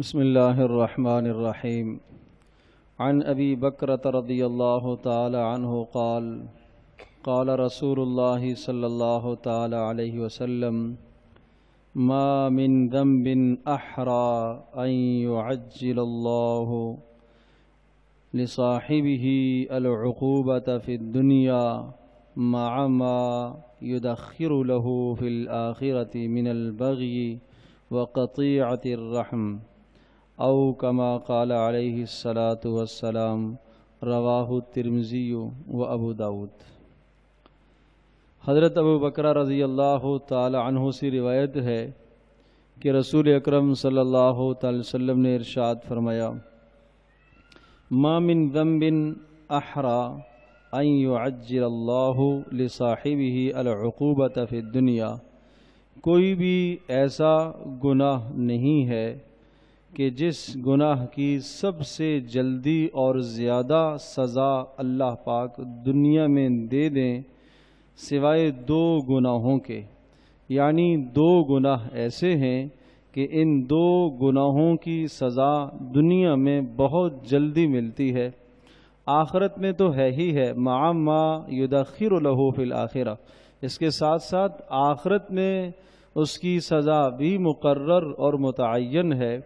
بسم الله الرحمن الرحيم عن أبي بكرة رضي الله تعالى عنه قال قال رسول الله صلى الله تعالى عليه وسلم ما من ذنب أحرى أن يعجل الله لصاحبه العقوبة في الدنيا مع ما يدخر له في الآخرة من البغي وقطيعة الرحم अव कमा काल सलातम रवाह तिरमजी व अबू दाऊद हज़रत अबू बकर रज़ी अल्लाह तह से रिवायत है कि रसूल अकरम सल्लल्लाहु अलैहि वसल्लम ने इरशाद फरमाया मामिन गम बिन अहरा अज्लासाहिब ही अलूबत दुनिया कोई भी ऐसा गुनाह नहीं है कि जिस गुनाह की सबसे जल्दी और ज़्यादा सज़ा अल्लाह पाक दुनिया में दे दें सिवाय दो गुनाहों के यानी दो गुनाह ऐसे हैं कि इन दो गुनाहों की सज़ा दुनिया में बहुत जल्दी मिलती है आखरत में तो है ही है मामा युदाखिर लहूफिल आखिरा इसके साथ साथ आखरत में उसकी सज़ा भी मुकर्र और मुतन है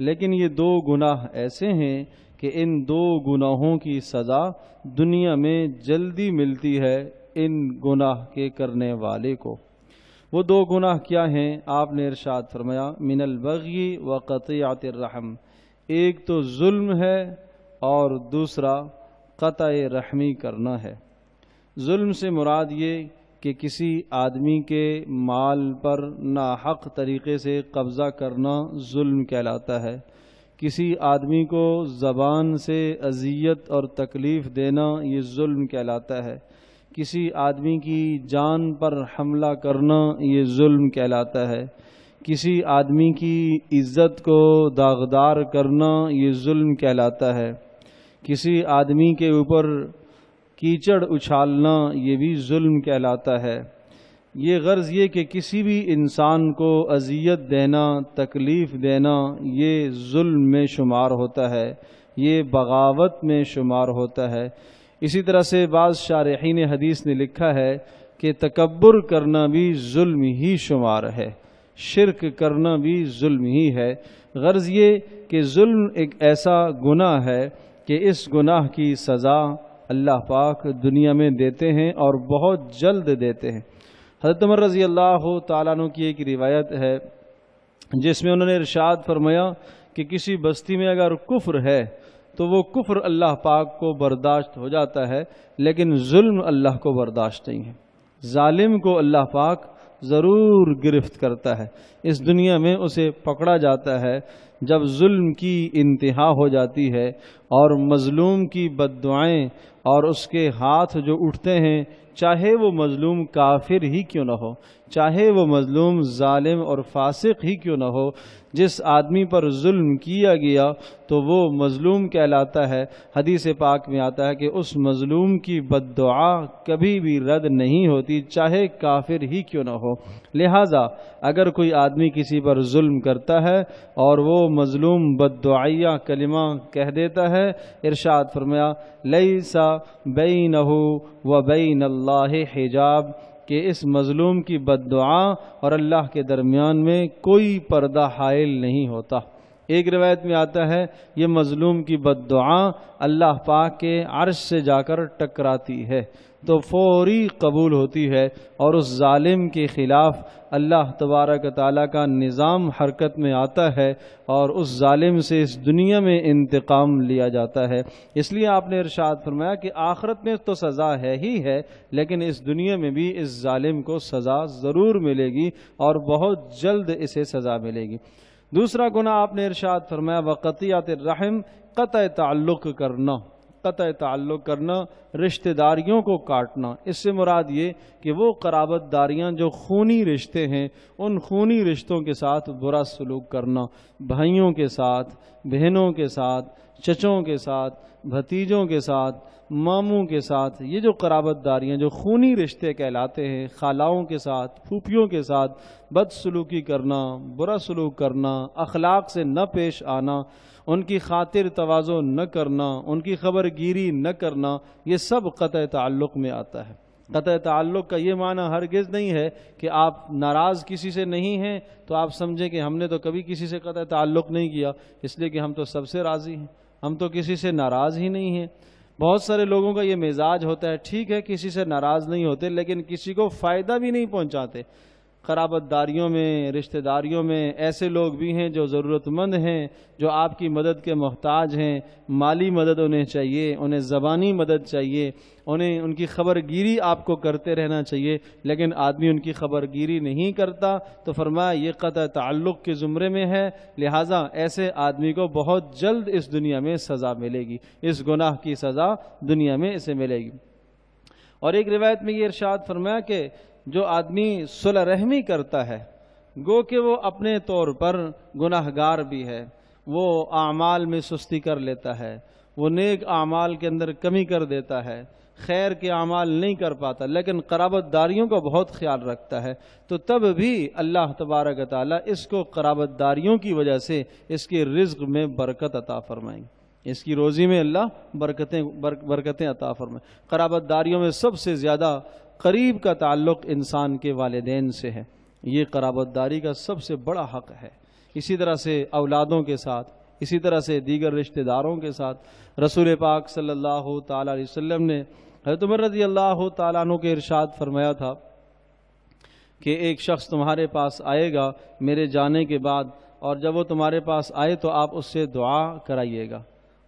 लेकिन ये दो गुनाह ऐसे हैं कि इन दो गुनाहों की सज़ा दुनिया में जल्दी मिलती है इन गुनाह के करने वाले को वो दो गुनाह क्या हैं आपने इरशाद फरमाया मिनल बगी व क़तियात रहम एक तो जुल्म है और दूसरा क़त रहमी करना है जुल्म से मुराद ये कि किसी आदमी के माल पर नाहक तरीके से कब्ज़ा करना जुल्म कहलाता है किसी आदमी को ज़बान से अजियत और तकलीफ़ देना ये जुल्म कहलाता है किसी आदमी की जान पर हमला करना ये जुल्म कहलाता है किसी आदमी की इज़्ज़त को दागदार करना ये जुल्म कहलाता है किसी आदमी के ऊपर कीचड़ उछालना ये भी जुल्म कहलाता है ये गर्ज़ ये कि किसी भी इंसान को अजियत देना तकलीफ़ देना ये जुल्म में शुमार होता है ये बगावत में शुमार होता है इसी तरह से बाद शारहीन हदीस ने लिखा है कि तकबर करना भी जुल्म ही शुमार है शिरक करना भी जुल्म ही है गर्ज़ ये कि जुल्म एक ऐसा गुनाह है कि इस गुनाह की सज़ा अल्लाह पाक दुनिया में देते हैं और बहुत जल्द देते हैं हजरत उमर रज़ी अल्लाह तु की एक रिवायत है जिसमें उन्होंने इरशाद फरमाया कि किसी बस्ती में अगर कुफ्र है तो वो कुफ्र अल्लाह पाक को बर्दाश्त हो जाता है लेकिन जुल्म अल्लाह को बर्दाश्त नहीं है जालिम को अल्लाह पाक ज़रूर गिरफ्त करता है इस दुनिया में उसे पकड़ा जाता है जब जुल्म की इंतहा हो जाती है और मज़लूम की बद और उसके हाथ जो उठते हैं चाहे वो मजलूम काफिर ही क्यों ना हो चाहे वो मजलूम ालिम और फासिक ही क्यों ना हो जिस आदमी पर जुल्म किया गया तो वो मजलूम कहलाता है हदीस पाक में आता है कि उस मजलूम की बद कभी भी रद्द नहीं होती चाहे काफिर ही क्यों ना हो लिहाजा अगर कोई आदमी किसी पर जुल्म करता है और वो मजलूम बदया कलिमा कह देता है इरशाद फरमाया लई सा बई नहू व बई नल्ला हिजाब कि इस मज़लूम की बद और अल्लाह के दरमियान में कोई पर्दा हायल नहीं होता एक रिवायत में आता है ये मज़लूम की बद अल्लाह पाक के अरश से जाकर टकराती है तो फौरी कबूल होती है और उस जालिम के ख़िलाफ़ अल्लाह तबारक ताली का निज़ाम हरकत में आता है और उस जालिम से इस दुनिया में इंतकाम लिया जाता है इसलिए आपने इरशाद फरमाया कि आखरत में तो सज़ा है ही है लेकिन इस दुनिया में भी इस ालिम को सज़ा ज़रूर मिलेगी और बहुत जल्द इसे सज़ा मिलेगी दूसरा गुना आपने इरशाद फरमाया वक़तियात रहम कत ताल्लुक़ करना कत ताल्लुक़ करना रिश्तेदारियों को काटना इससे मुराद ये कि वो कराबत दारियाँ जो खूनी रिश्ते हैं उन खूनी रिश्तों के साथ बुरा सलूक करना भाइयों के साथ बहनों के साथ चचों के साथ भतीजों के साथ मामों के साथ ये जो कराबतदारियाँ जो खूनी रिश्ते कहलाते हैं खालाओं के साथ फूफियों के साथ बदसलूकी करना बुरा सलूक करना अखलाक से न पेश आना उनकी खातिर तोज़ो न करना उनकी खबरगिरी न करना ये सब क़त ताल्लुक़ में आता है क़त ताल्लुक़ का ये माना हरगज़ नहीं है कि आप नाराज़ किसी से नहीं हैं तो आप समझें कि हमने तो कभी किसी से क़त तल्लुक नहीं किया इसलिए कि हम तो सबसे राज़ी हैं हम तो किसी से नाराज़ ही नहीं हैं बहुत सारे लोगों का ये मिजाज होता है ठीक है किसी से नाराज़ नहीं होते लेकिन किसी को फ़ायदा भी नहीं पहुँचाते खराबतदारियों में रिश्तेदारियों में ऐसे लोग भी हैं जो ज़रूरतमंद हैं जो आपकी मदद के मोहताज हैं माली मदद उन्हें चाहिए उन्हें ज़बानी मदद चाहिए उन्हें उनकी खबरगिरी आपको करते रहना चाहिए लेकिन आदमी उनकी खबरगिरी नहीं करता तो फरमाया ये क़त ताल्लुक़ के ज़ुमरे में है लिहाजा ऐसे आदमी को बहुत जल्द इस दुनिया में सज़ा मिलेगी इस गुनाह की सज़ा दुनिया में इसे मिलेगी और एक रिवायत में ये इर्शाद फरमाया कि जो आदमी सुलह रहमी करता है गो के वो अपने तौर पर गुनाहगार भी है वो आमाल में सुस्ती कर लेता है वो नेक आमाल के अंदर कमी कर देता है खैर के आमाल नहीं कर पाता लेकिन कराबतदारियों का बहुत ख्याल रखता है तो तब भी अल्लाह तबारक ताली इसको कराबतदारियों की वजह से इसके रिज्क में बरकत अता फरमाएंगे इसकी रोज़ी में अल्लाह बरकतें बर, बरकतें अता कराबत कराबतदारियों में सबसे ज़्यादा करीब का ताल्लुक इंसान के वालदेन से है ये कराबतदारी का सबसे बड़ा हक है इसी तरह से औलादों के साथ इसी तरह से दीगर रिश्तेदारों के साथ रसूल पाक सल्लल्लाहु अलैहि वसल्लम ने हजरत उमर रजी अल्लाह तु के इरशाद फरमाया था कि एक शख्स तुम्हारे पास आएगा मेरे जाने के बाद और जब वो तुम्हारे पास आए तो आप उससे दुआ कराइएगा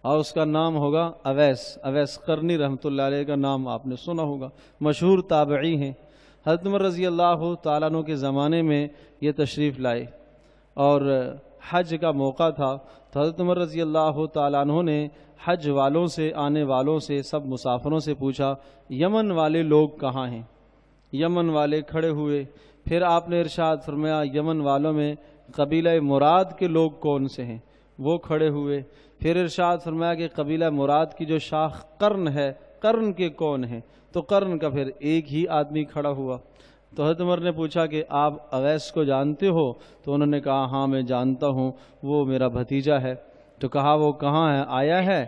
और उसका नाम होगा अवैस अवैस करनी रहमत का नाम आपने सुना होगा मशहूर ताबी हैं हजरत रज़ी अल्लाह तु के ज़माने में ये तशरीफ़ लाए और हज का मौका था तो हज़रत उमर रज़ी अल्लाह तु ने हज वालों से आने वालों से सब मुसाफरों से पूछा यमन वाले लोग कहाँ हैं यमन वाले खड़े हुए फिर आपने इरशाद फरमाया यमन वालों में कबीला मुराद के लोग कौन से हैं वो खड़े हुए फिर इरशाद फरमाया कि कबीला मुराद की जो शाख कर्न है कर्न के कौन है तो कर्न का फिर एक ही आदमी खड़ा हुआ तो हजरत ने पूछा कि आप अवैस को जानते हो तो उन्होंने कहा हाँ मैं जानता हूँ वो मेरा भतीजा है तो कहा वो कहाँ है आया है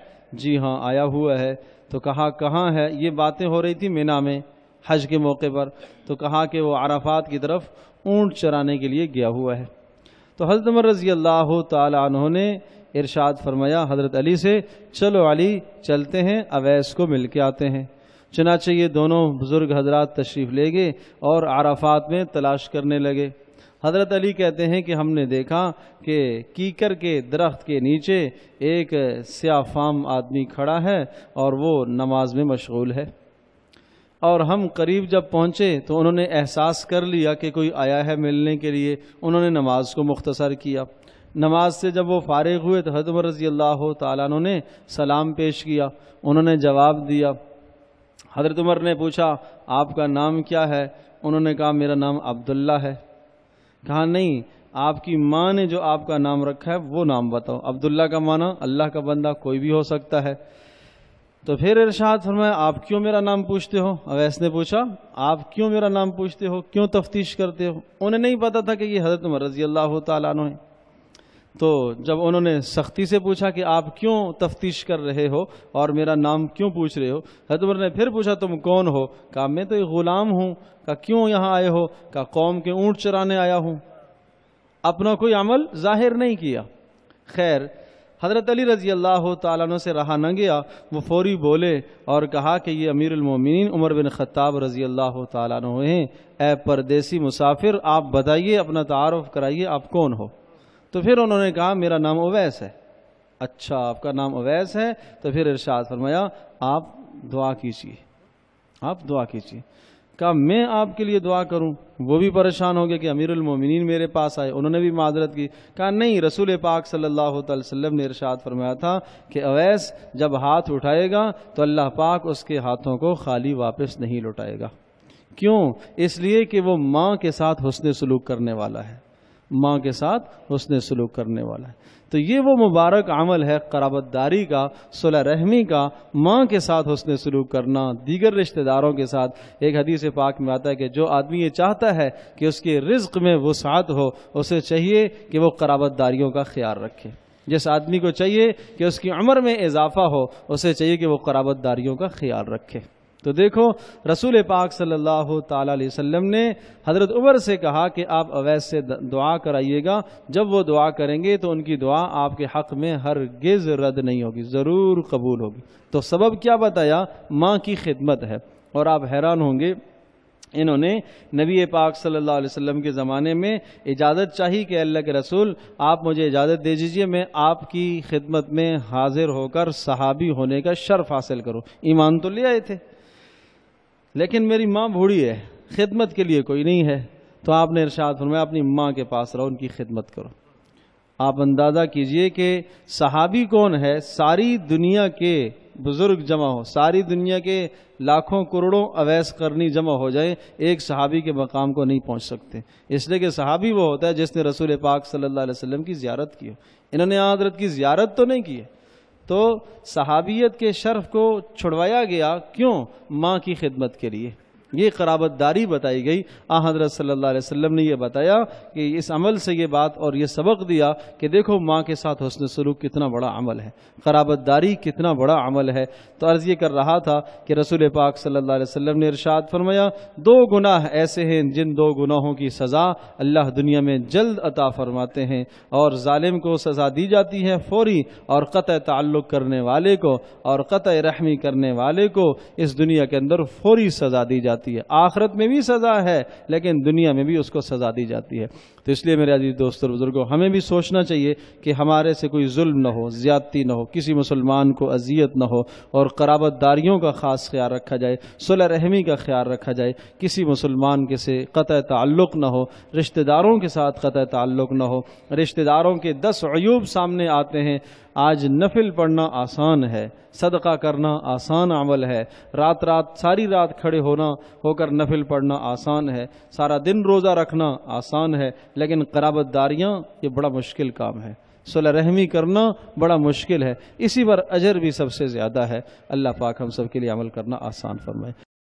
जी हाँ आया हुआ है तो कहा कहाँ है ये बातें हो रही थी मीना में हज के मौके पर तो कहा कि वो आराफात की तरफ ऊँट चराने के लिए गया हुआ है तो हजरत रज़ी अल्लाह तहों ने इरशाद फरमाया हज़रत अली से चलो अली चलते हैं अवैस को मिल के आते हैं चनाचे ये दोनों बुज़ुर्ग हजरात तशरीफ़ ले गए और आराफात में तलाश करने लगे हज़रत अली कहते हैं कि हमने देखा कि कीकर के दरख्त के नीचे एक स्याफाम आदमी खड़ा है और वो नमाज में मशगूल है और हम करीब जब पहुँचे तो उन्होंने एहसास कर लिया कि कोई आया है मिलने के लिए उन्होंने नमाज को मुख्तसर किया नमाज से जब वो फारिग हुए तो हजरत रजी अल्लाह तु ने सलाम पेश किया उन्होंने जवाब दिया हजरत उमर ने पूछा आपका नाम क्या है उन्होंने कहा मेरा नाम अब्दुल्ला है कहा नहीं आपकी माँ ने जो आपका नाम रखा है वो नाम बताओ अब्दुल्ला का माना अल्लाह का बंदा कोई भी हो सकता है तो फिर इरशाद फरमाया आप क्यों मेरा नाम पूछते हो अवैस ने पूछा आप क्यों मेरा नाम पूछते हो क्यों तफ्तीश करते हो उन्हें नहीं पता था कि ये हजरत उमर रजी अल्लाह तु है तो जब उन्होंने सख्ती से पूछा कि आप क्यों तफ्तीश कर रहे हो और मेरा नाम क्यों पूछ रहे हो हजमर ने फिर पूछा तुम कौन हो कहा मैं तो एक ग़ुलाम हूँ कहा क्यों यहाँ आए हो कहा कौम के ऊँट चराने आया हूँ अपना कोई अमल जाहिर नहीं किया खैर हज़रत अली रज़ी अल्लाह तु से रहा न गया वो फौरी बोले और कहा कि ये अमीरमिन उमर बिन ख़त्ताब रज़ी अल्लाह तु हैं ए परदेसी मुसाफिर आप बताइए अपना तारफ़ कराइए आप कौन हो तो फिर उन्होंने कहा मेरा नाम अवैस है अच्छा आपका नाम अवैस है तो फिर इरशाद फरमाया आप दुआ कीजिए आप दुआ कीजिए कहा मैं आपके लिए दुआ करूं वो भी परेशान हो गया कि अमीरुल मोमिनीन मेरे पास आए उन्होंने भी माजरत की कहा नहीं रसूल पाक सल्लल्लाहु अलैहि वसल्लम ने इरशाद फरमाया था कि अवैस जब हाथ उठाएगा तो अल्लाह पाक उसके हाथों को खाली वापस नहीं लौटाएगा क्यों इसलिए कि वो माँ के साथ हसन सलूक करने वाला है माँ के साथ उसने सलूक करने वाला है तो ये वो मुबारक अमल है कराबतदारी का सुलह रहमी का माँ के साथ उसने सलूक करना दीगर रिश्तेदारों के साथ एक हदीस पाक में आता है कि जो आदमी ये चाहता है कि उसके रिज्क में वसात हो उसे चाहिए कि वो कराबतदारियों का ख्याल रखे जिस आदमी को चाहिए कि उसकी उम्र में इजाफा हो उसे चाहिए कि वो कराबतदारियों का ख्याल रखे तो देखो रसूल पाक सल्लल्लाहु अलैहि वसल्लम ने हज़रत उमर से कहा कि आप अवैस से दुआ कराइएगा जब वो दुआ करेंगे तो उनकी दुआ आपके हक़ में हर गिज़ रद्द नहीं होगी ज़रूर कबूल होगी तो सबब क्या बताया माँ की खिदमत है और आप हैरान होंगे इन्होंने नबी पाक सल्लल्लाहु अलैहि वसल्लम के ज़माने में इजाज़त चाहिए कि अल्लाह के रसूल आप मुझे इजाज़त दे दीजिए मैं आपकी खिदमत में हाजिर होकर सहाबी होने का शर्फ हासिल करूँ ईमान तो ले आए थे लेकिन मेरी माँ बूढ़ी है खिदमत के लिए कोई नहीं है तो आपने इरशाद फरमाया अपनी माँ के पास रहो उनकी खिदमत करो आप अंदाज़ा कीजिए कि सहाबी कौन है सारी दुनिया के बुज़ुर्ग जमा हो सारी दुनिया के लाखों करोड़ों अवैस करनी जमा हो जाए एक सहाबी के मकाम को नहीं पहुंच सकते इसलिए कि सहाबी वो होता है जिसने रसूल पाक सल्लल्लाहु अलैहि वसल्लम की जियारत की हो इन्होंने आदरत की ज्यारत तो नहीं की है तो सहाबियत के शर्फ को छुड़वाया गया क्यों माँ की खिदमत के लिए ये दारी बताई गई आ हजरत सल्ला वसम ने यह बताया कि इस अमल से ये बात और ये सबक दिया कि देखो माँ के साथ हसन सलूक कितना बड़ा अमल है खराबत दारी कितना बड़ा अमल है तो अर्ज़ ये कर रहा था कि रसूल पाक सल्ला वसम ने इरशाद फरमाया दो गुनाह ऐसे हैं जिन दो गुनाहों की सज़ा अल्लाह दुनिया में जल्द अता फरमाते हैं और ालिम को सज़ा दी जाती है फौरी और क़त ताल्लुक़ करने वाले को और क़त रहमी करने वाले को इस दुनिया के अंदर फौरी सज़ा दी जाती जाती है आखरत में भी सज़ा है लेकिन दुनिया में भी उसको सज़ा दी जाती है तो इसलिए मेरे अजीज दोस्त और बुज़ुर्गों हमें भी सोचना चाहिए कि हमारे से कोई जुल्म ना हो ज़्यादती ना हो किसी मुसलमान को अजियत ना हो और कराबतदारियों का ख़ास ख्याल रखा जाए सुलह रहमी का ख्याल रखा जाए किसी मुसलमान के से क़त ताल्लुक़ ना हो रिश्तेदारों के साथ क़त ताल्लुक़ ना हो रिश्तेदारों के दस अयूब सामने आते हैं आज नफिल पढ़ना आसान है सदका करना आसान अमल है रात रात सारी रात खड़े होना होकर नफिल पढ़ना आसान है सारा दिन रोज़ा रखना आसान है लेकिन कराबतदारियाँ ये बड़ा मुश्किल काम है सुलह रहमी करना बड़ा मुश्किल है इसी पर अजर भी सबसे ज़्यादा है अल्लाह पाक हम सब के लिए अमल करना आसान फरमाए